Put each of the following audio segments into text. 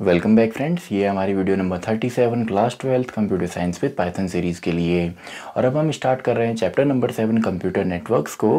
welcome back friends ये हमारी video number 37 class twelfth computer science with Python series के लिए और अब हम स्टार्ट कर रहे हैं chapter number seven computer networks को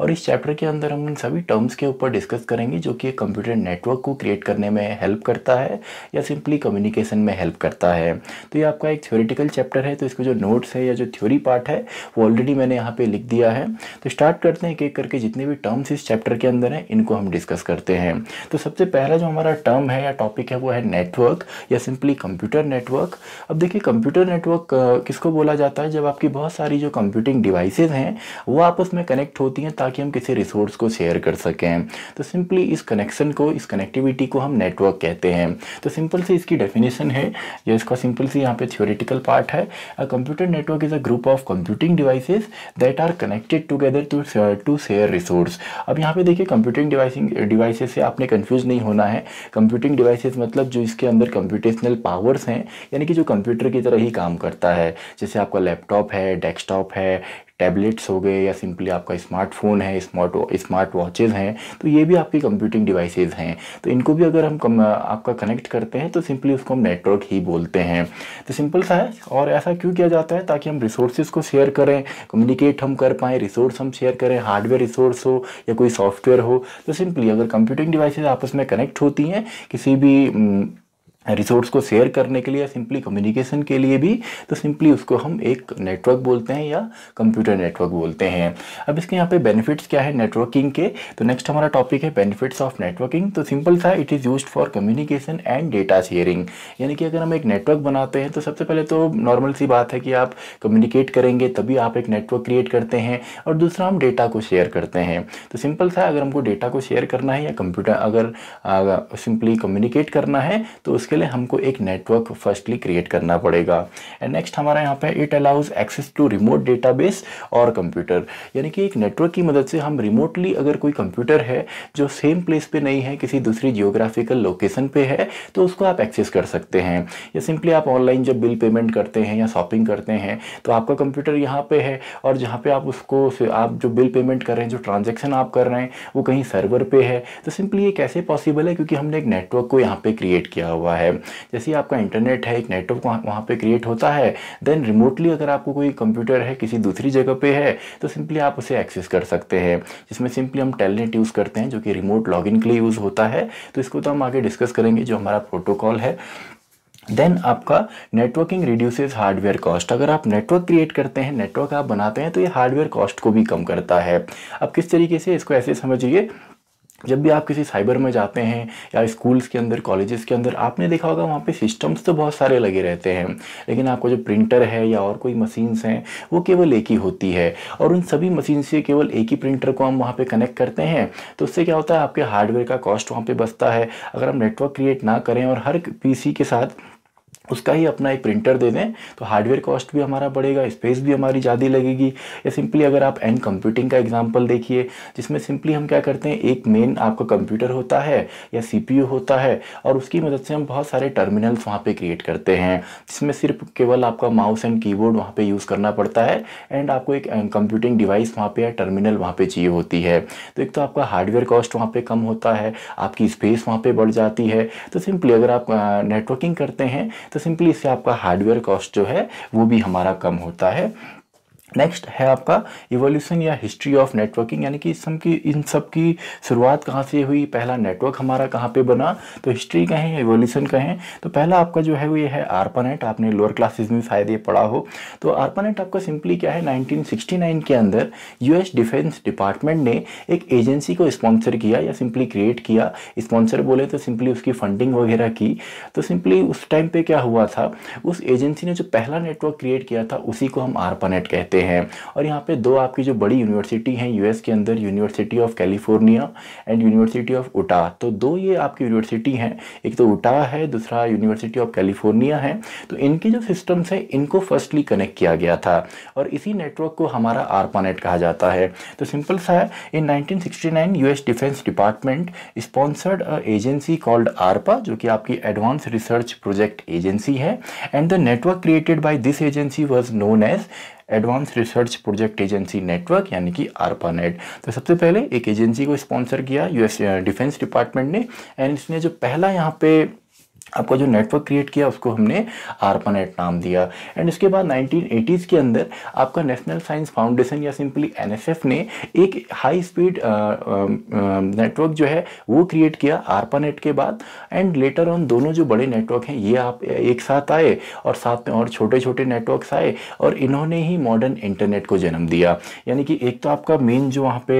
और इस चैप्टर के अंदर हम इन सभी टर्म्स के ऊपर डिस्कस करेंगे जो कि कंप्यूटर नेटवर्क को क्रिएट करने में हेल्प करता है या सिंपली कम्युनिकेशन में हेल्प करता है तो ये आपका एक थ्योरिटिकल चैप्टर है तो इसके जो नोट्स है या जो थ्योरी पार्ट है वो ऑलरेडी मैंने यहाँ पर लिख दिया है तो स्टार्ट करते हैं एक एक करके जितने भी टर्म्स इस चैप्टर के अंदर हैं इनको हम डिस्कस करते हैं तो सबसे पहला जो हमारा टर्म है या टॉपिक है वो है है नेटवर्क या सिंपली कंप्यूटर नेटवर्क अब देखिए कंप्यूटर नेटवर्क किसको बोला जाता है जब आपकी बहुत सारी जो कंप्यूटिंग डिवाइसेज हैं वो आपस में कनेक्ट होती हैं ताकि हम किसी रिसोर्स को शेयर कर सकें तो सिंपली इस कनेक्शन को इस कनेक्टिविटी को हम नेटवर्क कहते हैं तो सिंपल से इसकी डेफिनेशन है या इसका सिंपल से यहाँ पे थियोरिटिकल पार्ट है a computer network is a group of computing devices that are connected together to to share resource अब यहाँ पे देखिए कंप्यूटिंग डिवाइसिंग डिवाइसेज से आपने कंफ्यूज नहीं होना है कंप्यूटिंग डिवाइसेज मतलब जो इसके अंदर कंप्यूटेशनल पावर्स हैं यानी कि जो कंप्यूटर की तरह ही काम करता है जैसे आपका लैपटॉप है डेस्कटॉप है टैबलेट्स हो गए या सिंपली आपका स्मार्टफोन है स्मार्ट स्मार्ट वॉचेज़ हैं तो ये भी आपकी कंप्यूटिंग डिवाइसेज हैं तो इनको भी अगर हम कम आपका कनेक्ट करते हैं तो सिंपली उसको हम नेटवर्क ही बोलते हैं तो सिंपल सा है और ऐसा क्यों किया जाता है ताकि हम रिसोर्सेज को शेयर करें कम्युनिकेट हम कर पाएँ रिसोर्स हम शेयर करें हार्डवेयर रिसोर्स हो या कोई सॉफ्टवेयर हो तो सिंपली अगर कंप्यूटिंग डिवाइसेज आपस में कनेक्ट होती हैं किसी भी हम्म, रिसोर्स को शेयर करने के लिए या सिंपली कम्युनिकेशन के लिए भी तो सिंपली उसको हम एक नेटवर्क बोलते हैं या कंप्यूटर नेटवर्क बोलते हैं अब इसके यहाँ पे बेनिफिट्स क्या है नेटवर्किंग के तो नेक्स्ट हमारा टॉपिक है बेनिफिट्स ऑफ नेटवर्किंग तो सिंपल था it is use for communication and data sharing यानी कि अगर हम एक नेटवर्क बनाते हैं तो सबसे पहले तो नॉर्मल सी बात है कि आप कम्युनिकेट करेंगे तभी आप एक नेटवर्क क्रिएट करते हैं और दूसरा हम डेटा को शेयर करते हैं तो सिंपल था अगर हमको डेटा को शेयर करना है या कंप्यूटर अगर सिंपली कम्युनिकेट करना है तो उसके इसके लिए हमको एक नेटवर्क फर्स्टली क्रिएट करना पड़ेगा एंड नेक्स्ट हमारा यहाँ पे it allows access to remote database और कंप्यूटर यानी कि एक नेटवर्क की मदद से हम रिमोटली अगर कोई कंप्यूटर है जो सेम प्लेस पे नहीं है किसी दूसरी जियोग्राफिकल लोकेशन पे है तो उसको आप एक्सेस कर सकते हैं या सिंपली आप ऑनलाइन जब बिल पेमेंट करते हैं या शॉपिंग करते हैं तो आपका कंप्यूटर यहाँ पे है और जहाँ पे आप उसको आप जो बिल पेमेंट कर रहे हैं जो ट्रांजेक्शन आप कर रहे हैं वो कहीं सर्वर पे है तो सिंपली ये कैसे पॉसिबल है क्योंकि हमने एक नेटवर्क को यहाँ पे क्रिएट किया हुआ है है जैसे आपका इंटरनेट है एक नेटवर्क वहाँ पर क्रिएट होता है देन रिमोटली अगर आपको कोई कंप्यूटर है किसी दूसरी जगह पर है तो सिंपली आप उसे एक्सेस कर सकते हैं जिसमें सिंपली हम टेलनेट यूज़ करते हैं जो कि रिमोट लॉगिन के लिए यूज़ होता है तो इसको तो हम आगे डिस्कस करेंगे जो हमारा प्रोटोकॉल है देन आपका नेटवर्किंग रिड्यूसेस हार्डवेयर कॉस्ट अगर आप नेटवर्क क्रिएट करते हैं नेटवर्क आप बनाते हैं तो ये हार्डवेयर कॉस्ट को भी कम करता है अब किस तरीके से इसको ऐसे समझिए जब भी आप किसी साइबर में जाते हैं या स्कूल्स के अंदर कॉलेजेस के अंदर आपने देखा होगा वहाँ पे सिस्टम्स तो बहुत सारे लगे रहते हैं लेकिन आपको जो प्रिंटर है या और कोई मशीन्स हैं वो केवल एक ही होती है और उन सभी मशीन से केवल एक ही प्रिंटर को हम वहाँ पर कनेक्ट करते हैं तो उससे क्या होता है आपके हार्डवेयर का कॉस्ट वहाँ पर बचता है अगर हम नेटवर्क क्रिएट ना करें और हर पी के साथ उसका ही अपना एक प्रिंटर दे दें तो हार्डवेयर कॉस्ट भी हमारा बढ़ेगा स्पेस भी हमारी ज़्यादा लगेगी या सिंपली अगर आप एंड कंप्यूटिंग का एग्जांपल देखिए जिसमें सिंपली हम क्या करते हैं एक मेन आपका कंप्यूटर होता है या सीपीयू होता है और उसकी मदद से हम बहुत सारे टर्मिनल्स वहाँ पर क्रिएट करते हैं जिसमें सिर्फ केवल आपका माउस एंड की बोर्ड वहाँ पर यूज़ करना पड़ता है एंड आपको एक कंप्यूटिंग डिवाइस वहाँ पर या टर्मिनल वहाँ पर चाहिए होती है तो एक तो आपका हार्डवेयर कॉस्ट वहाँ पर कम होता है आपकी स्पेस वहाँ पर बढ़ जाती है तो सिंपली अगर आप नेटवर्किंग करते हैं तो सिंपली इससे आपका हार्डवेयर कॉस्ट जो है वो भी हमारा कम होता है नेक्स्ट है आपका इवोल्यूशन या हिस्ट्री ऑफ नेटवर्किंग यानी कि इस सब की इन सब की शुरुआत कहाँ से हुई पहला नेटवर्क हमारा कहाँ पे बना तो हिस्ट्री कहें इवोल्यूशन कहें तो पहला आपका जो है वो ये है आर्पानेट आपने लोअर क्लासेस में शायद ये पढ़ा हो तो आर्पानेट आपका सिंपली क्या है 1969 के अंदर यू डिफेंस डिपार्टमेंट ने एक एजेंसी को स्पॉन्सर किया या सिंपली क्रिएट किया स्पॉन्सर बोले तो सिंपली उसकी फंडिंग वगैरह की तो सिंपली उस टाइम पर क्या हुआ था उस एजेंसी ने जो पहला नेटवर्क क्रिएट किया था उसी को हम आर्पानेट कहते हैं और यहाँ पे दो आपकी जो बड़ी यूनिवर्सिटी हैं यूएस के अंदर university of California and university of Utah तो दो ये आपकी यूनिवर्सिटी हैं एक तो उटा है दूसरा यूनिवर्सिटी ऑफ कैलिफोर्निया है तो इनके जो सिस्टम्स हैं इनको फर्स्टली कनेक्ट किया गया था और इसी नेटवर्क को हमारा आरपानेट कहा जाता है तो सिंपल सा है in 1969 US defence department sponsored a agency called ARPA जो कि आपकी एडवांस रिसर्च प्रोजेक्ट एजेंसी है and the network created by this agency was known as advance research project agency network यानी कि आरपा नेट तो सबसे पहले एक एजेंसी को स्पॉन्सर किया यूएस डिफेंस डिपार्टमेंट ने एंड इसने जो पहला यहाँ पे आपका जो नेटवर्क क्रिएट किया उसको हमने आर्पानेट नाम दिया एंड इसके बाद 1980s के अंदर आपका नेशनल साइंस फाउंडेशन या सिंपली एनएसएफ ने एक हाई स्पीड नेटवर्क जो है वो क्रिएट किया आर्पानेट के बाद एंड लेटर ऑन दोनों जो बड़े नेटवर्क हैं ये आप एक साथ आए और साथ में और छोटे छोटे नेटवर्क आए और इन्होंने ही मॉडर्न इंटरनेट को जन्म दिया यानी कि एक तो आपका मेन जो वहाँ पे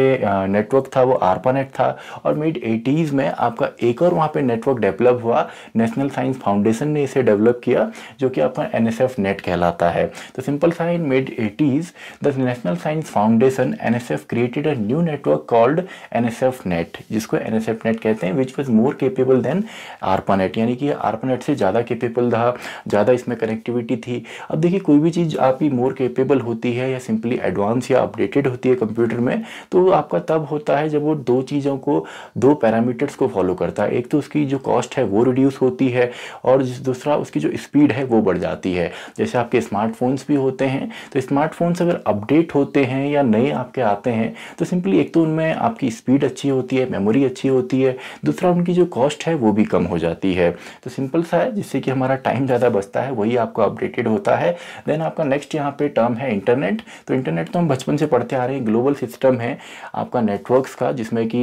नेटवर्क uh, था वो आर्पानेट था और मिड एटीज़ में आपका एक और वहाँ पर नेटवर्क डेवलप हुआ नेशनल नेशनल साइंस फाउंडेशन ने इसे डेवलप किया जो कि आपका एन नेट कहलाता है तो सिंपल सा in mid eighties the national science foundation N created a new network called N net जिसको एन नेट कहते हैं which was more capable than net यानी कि नेट से ज़्यादा केपेबल था ज़्यादा इसमें कनेक्टिविटी थी अब देखिए कोई भी चीज़ आपकी मोर केपेबल होती है या सिंपली एडवांस या अपडेटेड होती है कंप्यूटर में तो आपका तब होता है जब वो दो चीज़ों को दो पैरामीटर्स को फॉलो करता है एक तो उसकी जो कॉस्ट है वो रिड्यूस होती है है और दूसरा उसकी जो स्पीड है वो बढ़ जाती है जैसे आपके स्मार्टफोन्स भी होते हैं तो स्मार्टफोन्स अगर अपडेट होते हैं या नए आपके आते हैं तो सिंपली एक तो उनमें आपकी स्पीड अच्छी होती है मेमोरी अच्छी होती है दूसरा उनकी जो कॉस्ट है वो भी कम हो जाती है तो सिंपल सा है जिससे कि हमारा टाइम ज़्यादा बचता है वही आपका अपडेटेड होता है देन आपका नेक्स्ट यहाँ पर टर्म है इंटरनेट तो इंटरनेट तो हम बचपन से पढ़ते आ रहे हैं ग्लोबल सिस्टम है आपका नेटवर्क्स का जिसमें कि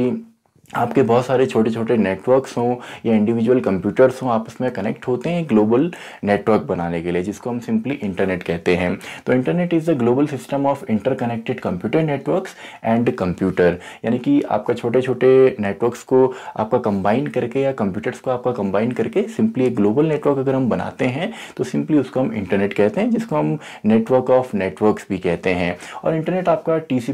आपके बहुत सारे छोटे छोटे नेटवर्क्स हों या इंडिविजुअल कंप्यूटर्स हों आपस में कनेक्ट होते हैं ग्लोबल नेटवर्क बनाने के लिए जिसको हम सिंपली इंटरनेट कहते हैं तो internet is the global system of interconnected computer networks and computer यानी कि आपका छोटे छोटे नेटवर्क्स को आपका कंबाइन करके या कंप्यूटर्स को आपका कंबाइन करके सिंपली एक ग्लोबल नेटवर्क अगर हम बनाते हैं तो सिंपली उसको हम इंटरनेट कहते हैं जिसको हम नेटवर्क ऑफ नेटवर्क्स भी कहते हैं और इंटरनेट आपका टी सी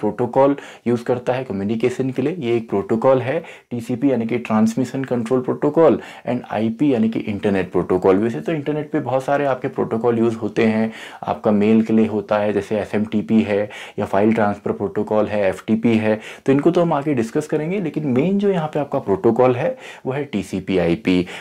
प्रोटोकॉल यूज़ करता है कम्युनिकेशन के लिए ये एक प्रोटोकॉल है टीसीपी यानी कि transmission control protocol and IP यानी कि इंटरनेट प्रोटोकॉल वैसे तो इंटरनेट पे बहुत सारे आपके प्रोटोकॉल यूज़ होते हैं आपका मेल के लिए होता है जैसे एस है या फाइल ट्रांसफ़र प्रोटोकॉल है एफ है तो इनको तो हम आगे डिस्कस करेंगे लेकिन मेन जो यहाँ पर आपका प्रोटोकॉल है वो है टी सी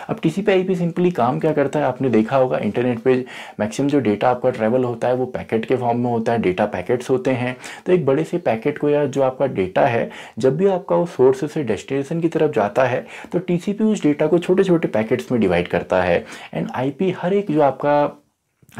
अब टी सी सिंपली काम क्या करता है आपने देखा होगा इंटरनेट पर मैक्सिमम जो डेटा आपका ट्रेवल होता है वो पैकेट के फॉर्म में होता है डेटा पैकेट्स होते हैं तो एक बड़े से पैकेट को या जो आपका डेटा है जब भी आपका वो सोर्स सोर्सेज से डेस्टिनेशन की तरफ जाता है तो टीसीपी उस डेटा को छोटे छोटे पैकेट्स में डिवाइड करता है एंड आईपी हर एक जो आपका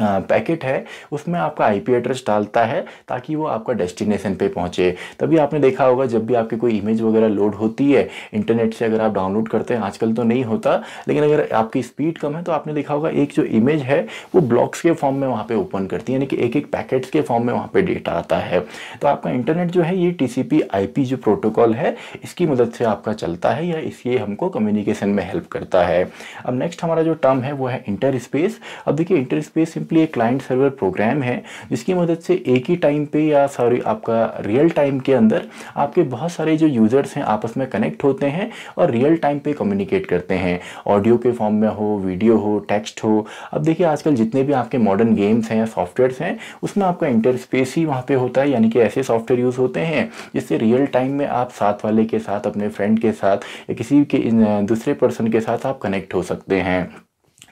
पैकेट है उसमें आपका आईपी एड्रेस डालता है ताकि वो आपका डेस्टिनेशन पे पहुंचे तभी आपने देखा होगा जब भी आपकी कोई इमेज वगैरह लोड होती है इंटरनेट से अगर आप डाउनलोड करते हैं आजकल तो नहीं होता लेकिन अगर आपकी स्पीड कम है तो आपने देखा होगा एक जो इमेज है वो ब्लॉक्स के फॉर्म में वहाँ पर ओपन करती है यानी कि एक एक पैकेट्स के फॉर्म में वहाँ पर डेटा आता है तो आपका इंटरनेट जो है ये टी सी जो प्रोटोकॉल है इसकी मदद से आपका चलता है या इसलिए हमको कम्युनिकेशन में हेल्प करता है अब नेक्स्ट हमारा जो टर्म है वो है इंटर स्पेस अब देखिए इंटर स्पेस सिंपली एक क्लाइंट सर्वर प्रोग्राम है जिसकी मदद से एक ही टाइम पे या सॉरी आपका रियल टाइम के अंदर आपके बहुत सारे जो यूज़र्स हैं आपस में कनेक्ट होते हैं और रियल टाइम पे कम्युनिकेट करते हैं ऑडियो के फॉर्म में हो वीडियो हो टेक्स्ट हो अब देखिए आजकल जितने भी आपके मॉडर्न गेम्स हैं या सॉफ्टवेयर्स हैं उसमें आपका इंटरस्पेस ही वहाँ पर होता है यानी कि ऐसे सॉफ्टवेयर यूज़ होते हैं जिससे रियल टाइम में आप साथ वाले के साथ अपने फ्रेंड के साथ या किसी के दूसरे पर्सन के साथ आप कनेक्ट हो सकते हैं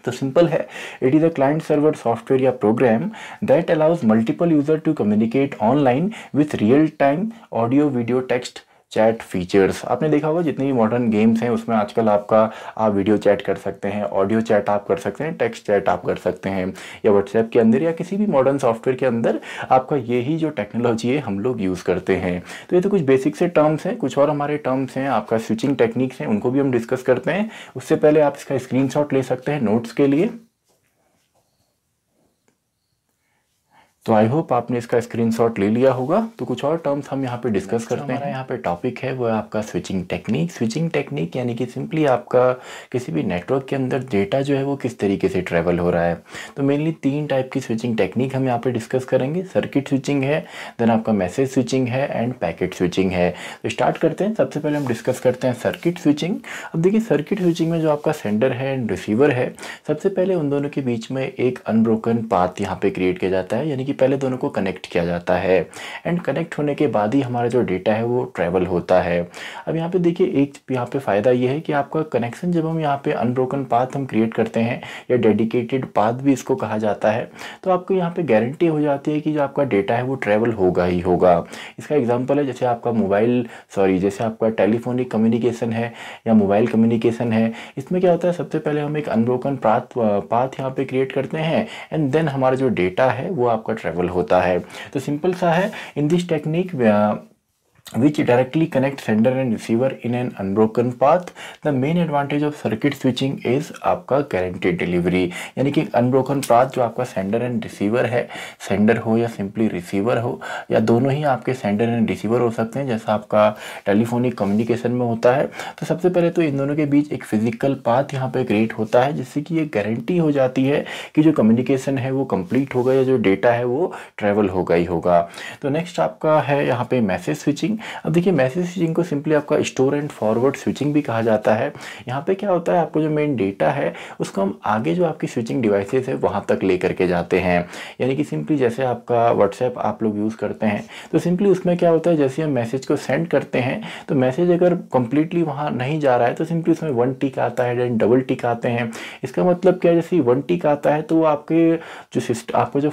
तो सिंपल है it is a client server software या program that allows multiple user to communicate online with real time audio video text chat features आपने देखा होगा जितने भी मॉडर्न गेम्स हैं उसमें आजकल आपका आप वीडियो चैट कर सकते हैं ऑडियो चैट आप कर सकते हैं टेक्स्ट चैट आप कर सकते हैं या व्हाट्सएप के अंदर या किसी भी मॉडर्न सॉफ्टवेयर के अंदर आपका यही जो टेक्नोलॉजी है हम लोग यूज़ करते हैं तो ये तो कुछ बेसिक से टर्म्स हैं कुछ और हमारे टर्म्स हैं आपका स्विचिंग टेक्निक्स हैं उनको भी हम डिस्कस करते हैं उससे पहले आप इसका स्क्रीन ले सकते हैं नोट्स के लिए तो आई होप आपने इसका स्क्रीनशॉट ले लिया होगा तो कुछ और टर्म्स हम यहाँ पे डिस्कस करते हैं हमारा यहाँ पे टॉपिक है वो है आपका स्विचिंग टेक्निक स्विचिंग टेक्निक यानी कि सिंपली आपका किसी भी नेटवर्क के अंदर डेटा जो है वो किस तरीके से ट्रेवल हो रहा है तो मेनली तीन टाइप की स्विचिंग टेक्निक हम यहाँ पर डिस्कस करेंगे सर्किट स्विचिंग है देन आपका मैसेज स्विचिंग है एंड पैकेट स्विचिंग है तो स्टार्ट करते हैं सबसे पहले हम डिस्कस करते हैं सर्किट स्विचिंग अब देखिए सर्किट स्विचिंग में जो आपका सेंडर है एंड रिसीवर है सबसे पहले उन दोनों के बीच में एक अनब्रोकन पाथ यहाँ पर क्रिएट किया जाता है यानी कि पहले दोनों को कनेक्ट किया जाता है एंड कनेक्ट होने के बाद ही हमारा जो डेटा है वो ट्रैवल होता है अब यहाँ पे देखिए एक यहाँ पे फ़ायदा ये है कि आपका कनेक्शन जब हम यहाँ पे अनब्रोकन पाथ हम क्रिएट करते हैं या डेडिकेटेड पाथ भी इसको कहा जाता है तो आपको यहाँ पे गारंटी हो जाती है कि जो आपका डेटा है वो ट्रैवल होगा ही होगा इसका एग्जाम्पल है जैसे आपका मोबाइल सॉरी जैसे आपका टेलीफोनिक कम्युनिकेशन है या मोबाइल कम्युनिकेशन है इसमें क्या होता है सबसे पहले हम एक अनब्रोकन पाथ पाथ यहाँ पे क्रिएट करते हैं एंड देन हमारा जो डेटा है वो आपका ट्रेवल होता है तो सिंपल सा है in this technique which directly connect sender and receiver in an unbroken path the main advantage of circuit switching is आपका guaranteed delivery यानी कि unbroken path जो आपका sender and receiver है sender हो या simply receiver हो या दोनों ही आपके sender and receiver हो सकते हैं जैसा आपका telephonic communication में होता है तो सबसे पहले तो इन दोनों के बीच एक physical path यहाँ पे create होता है जिससे कि ये guarantee हो जाती है कि जो communication है वो complete होगा या जो data है वो travel होगा ही होगा तो next आपका है यहाँ पे message switching स्विचिंग अब देखिए मैसेज स्विचिंग को सिंपली आपका स्टोर एंड फॉरवर्ड स्विचिंग भी कहा जाता है यहाँ पे क्या होता है आपको जो मेन डेटा है उसको हम आगे जो आपकी स्विचिंग डिवाइसेस है वहाँ तक लेकर के जाते हैं यानी कि सिंपली जैसे आपका व्हाट्सएप आप लोग यूज़ करते हैं तो सिंपली उसमें क्या होता है जैसे हम मैसेज को सेंड करते हैं तो मैसेज अगर कंप्लीटली वहाँ नहीं जा रहा है तो सिंपली उसमें वन टिक आता है डेन डबल टिक आते हैं इसका मतलब क्या है जैसे वन टिक आता है तो वो आपके जो सिस्ट आपका जो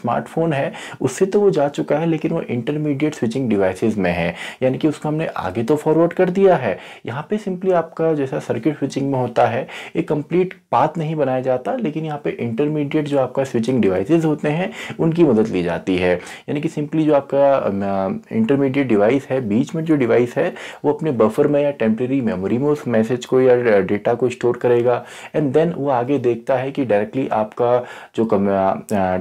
स्मार्टफोन है उससे तो वो जा चुका है लेकिन वो इंटरमीडिएट स्विचिंग डिवाइसेज में है है यानी कि उसको हमने आगे तो फॉरवर्ड कर दिया है यहाँ पे सिंपली आपका जैसा सर्किट स्विचिंग में होता है एक कंप्लीट पाथ नहीं बनाया जाता लेकिन यहाँ पे इंटरमीडिएट जो आपका स्विचिंग डिवाइसेज होते हैं उनकी मदद ली जाती है यानी कि सिंपली जो आपका इंटरमीडिएट डिवाइस है बीच में जो डिवाइस है वो अपने बफर में या टेम्प्रेरी मेमोरी में उस मैसेज को या डेटा को स्टोर करेगा एंड देन वो आगे देखता है कि डायरेक्टली आपका जो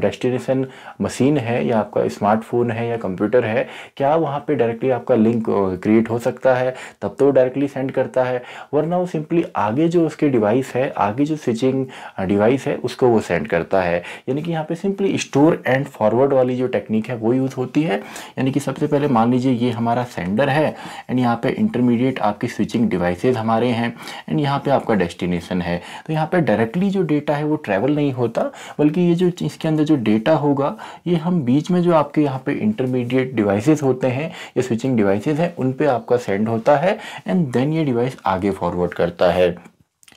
डेस्टिनेशन मशीन है या आपका स्मार्टफोन है या कंप्यूटर है क्या वहाँ पर डायरेक्टली आपका लिंक क्रिएट हो सकता है तब तो डायरेक्टली सेंड करता है वरना वो सिंपली आगे जो उसके डिवाइस है आगे जो स्विचिंग डिवाइस है उसको वो सेंड करता है यानी कि यहाँ पे सिंपली स्टोर एंड फॉरवर्ड वाली जो टेक्निक है वो यूज़ होती है यानी कि सबसे पहले मान लीजिए ये हमारा सेंडर है एंड यहाँ पे इंटरमीडिएट आपकी स्विचिंग डिवाइसेज हमारे हैं एंड यहाँ पे आपका डेस्टिनेशन है तो यहाँ पे डायरेक्टली जो डेटा है वो ट्रैवल नहीं होता बल्कि ये जो इसके अंदर जो डेटा होगा ये हम बीच में जो आपके यहाँ पे इंटरमीडिएट डिवाइसेज होते हैं या स्विचिंग रीचिंग डिवाइसेस हैं उन पे आपका सेंड होता है एंड देन ये डिवाइस आगे फॉरवर्ड करता है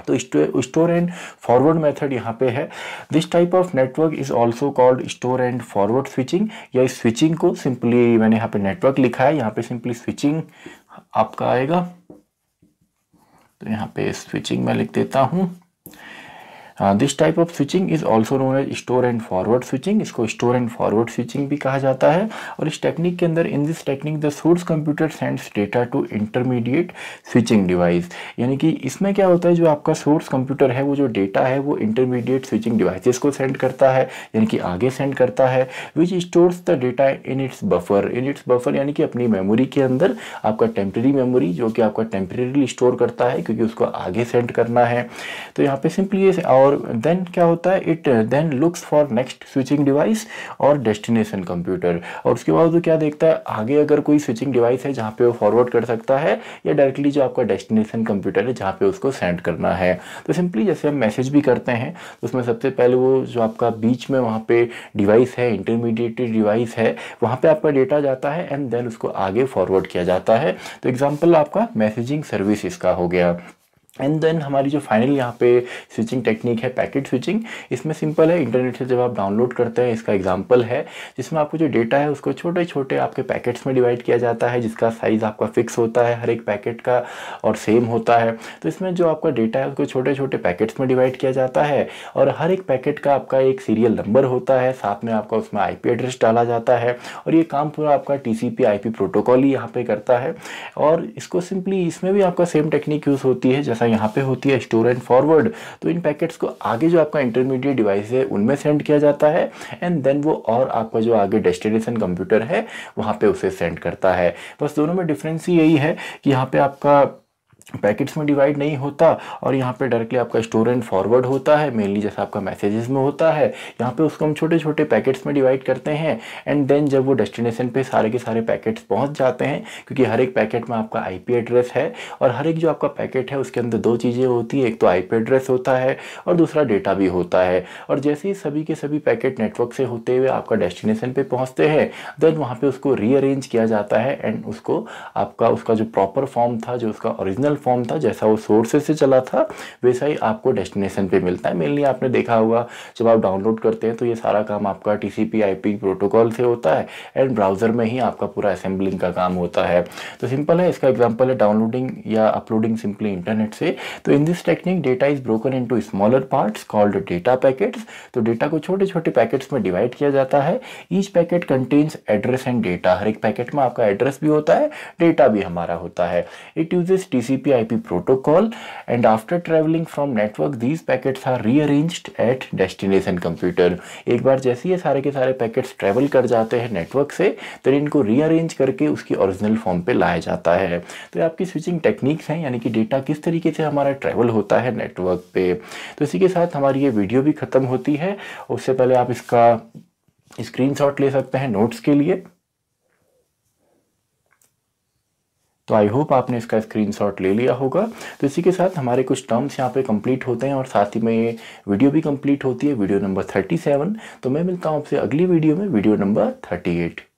तो स्टोर एंड फॉरवर्ड मेथड यहाँ पे है this type of network is also called store and forward switching या इस स्विचिंग को सिंपली मैंने यहाँ पे नेटवर्क लिखा है यहाँ पे सिंपली स्विचिंग आपका आएगा तो यहाँ पे स्विचिंग मैं लिख देता हूँ this type of switching is also known as store and forward switching इसको स्टोर एंड फॉरवर्ड स्विचिंग भी कहा जाता है और इस टेक्निक के अंदर in this technique the source computer sends data to intermediate switching device यानी कि इसमें क्या होता है जो आपका सोर्स कंप्यूटर है वो जो डेटा है वो इंटरमीडिएट स्विचिंग डिवाइस को सेंड करता है यानी कि आगे सेंड करता है which stores the data in its buffer in its buffer यानी कि अपनी मेमोरी के अंदर आपका टेम्प्रेरी मेमोरी जो कि आपका टेम्प्रेरीली स्टोर करता है क्योंकि उसको आगे सेंड करना है तो यहाँ पे सिंपली और और देन क्या होता है it then looks for next switching device और डेस्टिनेशन कंप्यूटर और उसके बाद वो क्या देखता है आगे अगर कोई स्विचिंग डिवाइस है जहाँ पे वो फॉरवर्ड कर सकता है या डायरेक्टली जो आपका डेस्टिनेशन कंप्यूटर है जहाँ पे उसको सेंड करना है तो सिंपली जैसे हम मैसेज भी करते हैं तो उसमें सबसे पहले वो जो आपका बीच में वहाँ पे डिवाइस है इंटरमीडिएटेड डिवाइस है वहाँ पर आपका डेटा जाता है एंड देन उसको आगे फॉरवर्ड किया जाता है तो एग्जाम्पल आपका मैसेजिंग सर्विस इसका हो गया एंड देन हमारी जो फाइनल यहाँ पे स्विचिंग टेक्निक है पैकेट स्विचिंग इसमें सिंपल है इंटरनेट से जब आप डाउनलोड करते हैं इसका एग्जांपल है जिसमें आपको जो डेटा है उसको छोटे छोटे आपके पैकेट्स में डिवाइड किया जाता है जिसका साइज़ आपका फिक्स होता है हर एक पैकेट का और सेम होता है तो इसमें जो आपका डेटा है उसको छोटे छोटे पैकेट्स में डिवाइड किया जाता है और हर एक पैकेट का आपका एक सीरियल नंबर होता है साथ में आपका उसमें आई एड्रेस डाला जाता है और ये काम पूरा आपका टी सी प्रोटोकॉल ही यहाँ पर करता है और इसको सिंपली इसमें भी आपका सेम टेक्निक यूज़ होती है जैसा हमेशा यहाँ पे होती है स्टोर एंड फॉरवर्ड तो इन पैकेट्स को आगे जो आपका इंटरमीडिएट डिवाइस है उनमें सेंड किया जाता है एंड देन वो और आपका जो आगे डेस्टिनेशन कंप्यूटर है वहाँ पर उसे सेंड करता है बस दोनों में डिफरेंस ही यही है कि यहाँ पर आपका पैकेट्स में डिवाइड नहीं होता और यहाँ पे डायरेक्टली आपका स्टोर एंड फॉरवर्ड होता है मेनली जैसा आपका मैसेजेस में होता है यहाँ पे उसको हम छोटे छोटे पैकेट्स में डिवाइड करते हैं एंड देन जब वो डेस्टिनेशन पे सारे के सारे पैकेट्स पहुँच जाते हैं क्योंकि हर एक पैकेट में आपका आई एड्रेस है और हर एक जो आपका पैकेट है उसके अंदर दो चीज़ें होती हैं एक तो आई एड्रेस होता है और दूसरा डेटा भी होता है और जैसे ही सभी के सभी पैकेट नेटवर्क से होते हुए आपका डेस्टिनेशन पर पहुँचते हैं देन वहाँ पर उसको रीअरेंज किया जाता है एंड उसको आपका उसका जो प्रॉपर फॉर्म था जो उसका ओरिजिनल ओरिजिनल फॉर्म था जैसा वो सोर्स से चला था वैसा ही आपको डेस्टिनेशन पे मिलता है मेनली आपने देखा होगा जब आप डाउनलोड करते हैं तो ये सारा काम आपका टी सी प्रोटोकॉल से होता है एंड ब्राउज़र में ही आपका पूरा असेंबलिंग का काम होता है तो सिंपल है इसका एग्जाम्पल है डाउनलोडिंग या अपलोडिंग सिंपली इंटरनेट से तो in this technique data is broken in to smaller part called data packets तो डेटा को छोटे छोटे पैकेट्स में डिवाइड किया जाता है each packet contains address and data हर एक पैकेट में आपका एड्रेस भी होता है डेटा भी हमारा होता है it uses T TCP IP protocol and after traveling from network these packets are rearranged at destination computer एक बार जैसे ये सारे के सारे packets travel कर जाते हैं network से तो इनको rearrange करके उसकी original form पे लाया जाता है तो आपकी switching techniques हैं यानी कि data किस तरीके से हमारा travel होता है network पे तो इसी के साथ हमारी ये video भी ख़त्म होती है उससे पहले आप इसका स्क्रीनशॉट ले सकते हैं नोट्स के लिए तो आई होप आपने इसका स्क्रीनशॉट ले लिया होगा तो इसी के साथ हमारे कुछ टर्म्स यहाँ पे कंप्लीट होते हैं और साथ ही में ये वीडियो भी कंप्लीट होती है वीडियो नंबर 37 तो मैं मिलता हूँ आपसे अगली वीडियो में वीडियो नंबर 38